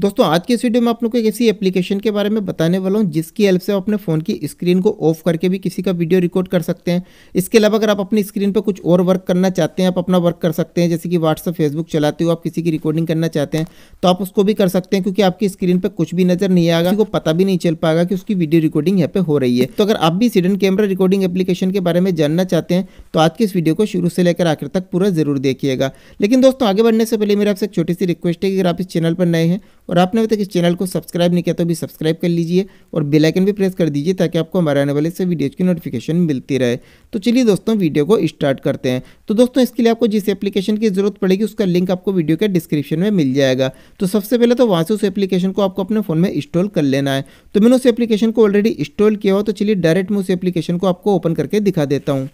दोस्तों आज के इस वीडियो में आप लोग को एक ऐसी एप्लीकेशन के बारे में बताने वाला हूँ जिसकी हेल्प से आप अपने फ़ोन की स्क्रीन को ऑफ करके भी किसी का वीडियो रिकॉर्ड कर सकते हैं इसके अलावा अगर आप अपनी स्क्रीन पर कुछ और वर्क करना चाहते हैं आप अपना वर्क कर सकते हैं जैसे कि व्हाट्सअप फेसबुक चलाते हो आप किसी की रिकॉर्डिंग करना चाहते हैं तो आप उसको भी कर सकते हैं क्योंकि आपकी स्क्रीन पर कुछ भी नजर नहीं आएगा आपको पता भी नहीं चल पाएगा कि उसकी वीडियो रिकॉर्डिंग यहाँ पर हो रही है तो अगर आप भी सीडन कैमरा रिकॉर्डिंग एप्लीकेशन के बारे में जानना चाहते हैं तो आज की इस वीडियो को शुरू से लेकर आखिर तक पूरा जरूर देखिएगा लेकिन दोस्तों आगे बढ़ने से पहले मेरे आपसे एक छोटी सी रिक्वेस्ट है कि अगर आप इस चैनल पर नए हैं और आपने अभी तक इस चैनल को सब्सक्राइब नहीं किया तो भी सब्सक्राइब कर लीजिए और आइकन भी प्रेस कर दीजिए ताकि आपको हमारे आने वाले से वीडियोज़ की नोटिफिकेशन मिलती रहे तो चलिए दोस्तों वीडियो को स्टार्ट करते हैं तो दोस्तों इसके लिए आपको जिस एप्लीकेशन की ज़रूरत पड़ेगी उसका लिंक आपको वीडियो के डिस्क्रिप्शन में मिल जाएगा तो सबसे पहले तो वहाँ से उस एप्लीकेशन को आपको अपने फ़ोन में इंस्टॉल कर लेना है तो मैंने उस एप्लीकेशन को ऑलरेडी इंस्टॉल किया हुआ तो चलिए डायरेक्ट मैं उस एप्लीकेशन को आपको ओपन करके दिखा देता हूँ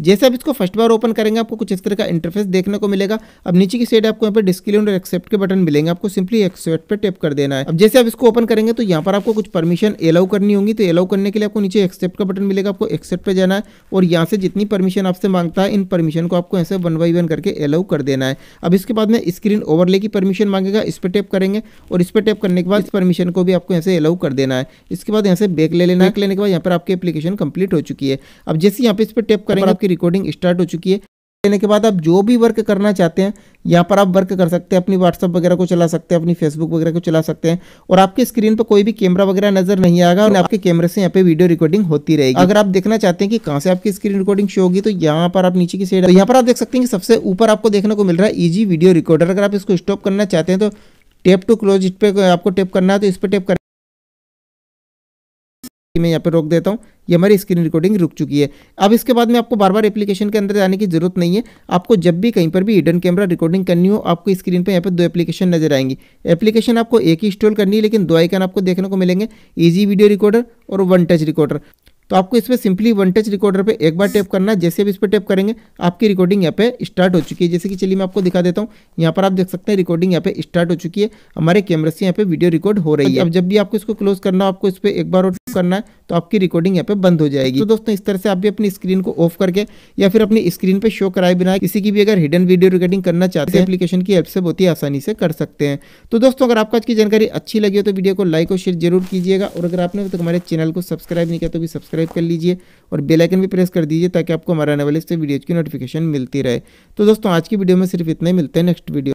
जैसे आप इसको फर्स्ट बार ओपन करेंगे आपको कुछ इस तरह का इंटरफेस देखने को मिलेगा अब नीचे की साइड आपको यहाँ पर डिस्क्लेम और एक्सेप्ट के बटन मिलेंगे आपको सिंपली एक्सेप्ट पे टैप कर देना है अब जैसे आप इसको ओपन करेंगे तो यहाँ पर आपको कुछ परमिशन अलाउ करनी होगी तो अलाउ करने के लिए आपको नीचे एक्सेप्ट का बटन मिलेगा आपको एक्सेप्ट पर जाना है और यहाँ से जितनी परमिशन आपसे मांगता है इन परमिशन को आपको ऐसे वन बाई वन करके अलाउ कर देना है अब इसके बाद में स्क्रीन ओवरले की परमिशन मांगेगा इस पर टैप करेंगे और इस पर टैप करने के बाद इस परमिशन को भी आपको ऐसे अलाउ कर देना है इसके बाद यहाँ से बैक ले लेना है लेने के बाद यहाँ पर आपकी एप्लीकेशन कंप्लीट हो चुकी है अब जैसे यहाँ पर इस पर टैप करेंगे आपकी रिकॉर्डिंग स्टार्ट हो चुकी है लेने के बाद आप जो भी वर्क करना चाहते हैं यहाँ पर आप वर्क कर सकते हैं अपनी व्हाट्सअप वगैरह को चला सकते हैं अपनी फेसबुक वगैरह को चला सकते हैं और आपके स्क्रीन पर कोई भी कैमरा वगैरह नजर नहीं आएगा और आपके कैमरे से यहाँ पे वीडियो रिकॉर्डिंग होती रहेगी अगर आप देखना चाहते हैं कि कहाँ से आपकी स्क्रीन रिकॉर्डिंग शो होगी तो यहाँ पर आप नीचे की साइड तो यहाँ पर आप देख सकते हैं कि सबसे ऊपर आपको देखने को मिल रहा है ईजी वीडियो रिकॉर्डर अगर आप इसको स्टॉप करना चाहते हैं तो टेप टू क्लोज इस पर आपको टेप करना है तो इस पर टेप मैं यहाँ पे रोक देता हूँ ये हमारी स्क्रीन रिकॉर्डिंग रुक चुकी है अब इसके बाद में आपको बार बार एप्लीकेशन के अंदर जाने की जरूरत नहीं है आपको जब भी कहीं पर भी हिडन कैमरा रिकॉर्डिंग करनी हो आपको स्क्रीन पर यहाँ पर दो एप्लीकेशन नजर आएंगी एप्लीकेशन आपको एक ही इंस्टॉल करनी है लेकिन दो आइकन आपको देखने को मिलेंगे ईजी वीडियो रिकॉर्डर और वन टच रिकॉर्डर तो आपको इस पर सिंपली वन टच रिकॉर्डर पर एक बार टैप करना है जैसे भी इस पर टैप करेंगे आपकी रिकॉर्डिंग यहाँ पे स्टार्ट हो चुकी है जैसे कि चलिए मैं आपको दिखा देता हूँ यहाँ पर आप देख सकते हैं रिकॉर्डिंग यहाँ पे स्टार्ट हो चुकी है हमारे कैमरे से यहाँ पे वीडियो रिकॉर्ड हो रही है अच्छा। अब जब भी आपको इसको क्लोज करना हो आपको इस पर एक बार करना है तो आपकी रिकॉर्डिंग यहाँ पे बंद हो जाएगी तो दोस्तों इस तरह से आप भी अपनी स्क्रीन को ऑफ करके या फिर अपनी स्क्रीन पे शो कराए बिना किसी की भी अगर हिडन वीडियो रिकॉर्डिंग करना चाहते हैं एप्लीकेशन की हेल्प से बहुत ही आसानी से कर सकते हैं तो दोस्तों अगर आपको आज की जानकारी अच्छी लगी हो तो वीडियो को लाइक और शेयर जरूर कीजिएगा और अगर आपने तो हमारे चैनल को सब्सक्राइब नहीं किया तो भी सब्सक्राइब कर लीजिए और बेलाइकन भी प्रेस कर दीजिए ताकि आपको हमारे आने वाले से वीडियो की नोटिफिकेशन मिलती रहे तो दोस्तों आज की वीडियो में सिर्फ इतना ही मिलते हैं नेक्स्ट वीडियो